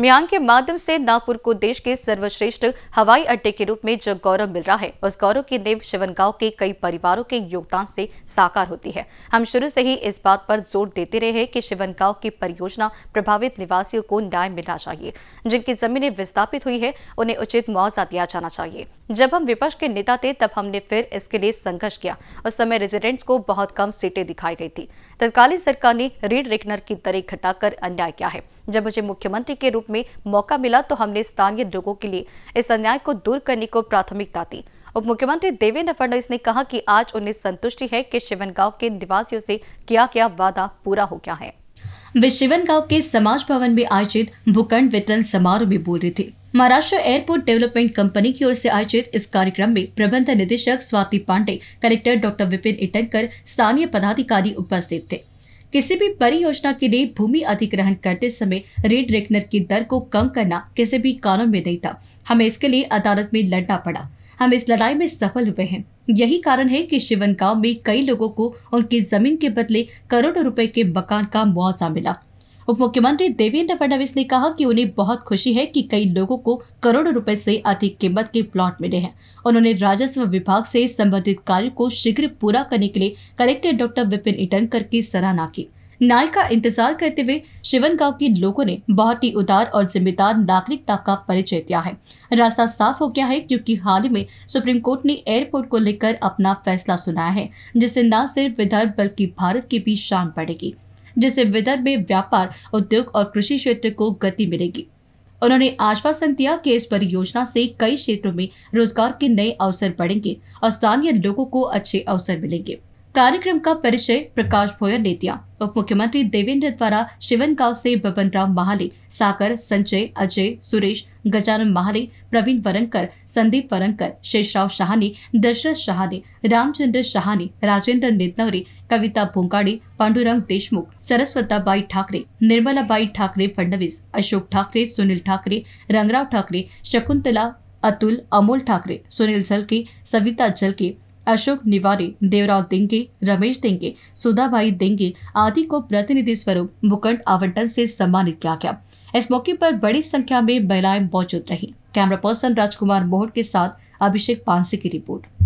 मियांग के माध्यम से नागपुर को देश के सर्वश्रेष्ठ हवाई अड्डे के रूप में जो गौरव मिल रहा है उस गौरव की शिवन शिवनगांव के कई परिवारों के योगदान से साकार होती है हम शुरू से ही इस बात पर जोर देते रहे हैं कि शिवनगांव की परियोजना प्रभावित निवासियों को न्याय मिलना चाहिए जिनकी जमीनें विस्थापित हुई है उन्हें उचित मुआवजा दिया जाना चाहिए जब हम विपक्ष के नेता थे तब हमने फिर इसके लिए संघर्ष किया उस समय रेजिडेंट्स को बहुत कम सीटें दिखाई गई थी तत्कालीन सरकार ने रीड रेकनर की दरें घटाकर अन्याय किया है जब मुझे मुख्यमंत्री के रूप में मौका मिला तो हमने स्थानीय लोगों के लिए इस अन्याय को दूर करने को प्राथमिकता दी उप मुख्यमंत्री देवेंद्र फडणवीस ने कहा कि आज उन्हें संतुष्टि है कि शिवन गांव के निवासियों से किया क्या वादा पूरा हो गया है वे शिवन गांव के समाज भवन में आयोजित भूखंड वितरण समारोह में बोल रहे थे महाराष्ट्र एयरपोर्ट डेवलपमेंट कंपनी की ओर से आयोजित इस कार्यक्रम में प्रबंध निदेशक स्वाति पांडे कलेक्टर डॉक्टर विपिन इटनकर स्थानीय पदाधिकारी उपस्थित थे किसी भी परियोजना के लिए भूमि अधिग्रहण करते समय रेट रेकनर की दर को कम करना किसी भी कानून में नहीं था हमें इसके लिए अदालत में लड़ना पड़ा हम इस लड़ाई में सफल हुए हैं यही कारण है कि शिवन गांव में कई लोगों को उनकी जमीन के बदले करोड़ों रुपए के मकान का मुआवजा मिला उप मुख्यमंत्री देवेंद्र फडणवीस ने कहा कि उन्हें बहुत खुशी है कि कई लोगों को करोड़ों रुपए से अधिक कीमत के प्लॉट मिले हैं उन्होंने राजस्व विभाग से संबंधित कार्य को शीघ्र पूरा करने के लिए कलेक्टर डॉक्टर विपिन इटनकर की सराहना की न्याय का इंतजार करते हुए शिवन गांव के लोगों ने बहुत ही उदार और जिम्मेदार नागरिकता का परिचय दिया है रास्ता साफ हो गया है क्योंकि हाल ही में सुप्रीम कोर्ट ने एयरपोर्ट को लेकर अपना फैसला सुनाया है जिससे न सिर्फ विदर्भ बल्कि भारत की भी शान पड़ेगी जिससे विदर्भ में व्यापार उद्योग और कृषि क्षेत्र को गति मिलेगी उन्होंने आश्वासन दिया कि इस परियोजना से कई क्षेत्रों में रोजगार के नए अवसर बढ़ेंगे और स्थानीय लोगों को अच्छे अवसर मिलेंगे कार्यक्रम का परिचय प्रकाश भोयर ने दिया उप मुख्यमंत्री देवेंद्र द्वारा शिवन गांव से बबन राम महाले साकर संजय अजय सुरेश गजानन महाले प्रवीण वरनकर संदीप वरनकर शेषराव शाह ने दशरथ शाह ने रामचंद्र शाह ने राजेंद्र नेतनवरी कविता पोंकाड़े पांडुरंग देशमुख बाई ठाकरे बाई ठाकरे फडणवीस अशोक ठाकरे सुनील ठाकरे रंगराव ठाकरे शकुंतला अतुल अमोल ठाकरे सुनील झलके सविता झलके अशोक निवारे देवराव देंगे रमेश देंगे सुधाबाई देंगे आदि को प्रतिनिधि स्वरूप मुकुंड आवंटन से सम्मानित किया गया इस मौके पर बड़ी संख्या में महिलाएं मौजूद रही कैमरा पर्सन राजकुमार मोहन के साथ अभिषेक पांसी की रिपोर्ट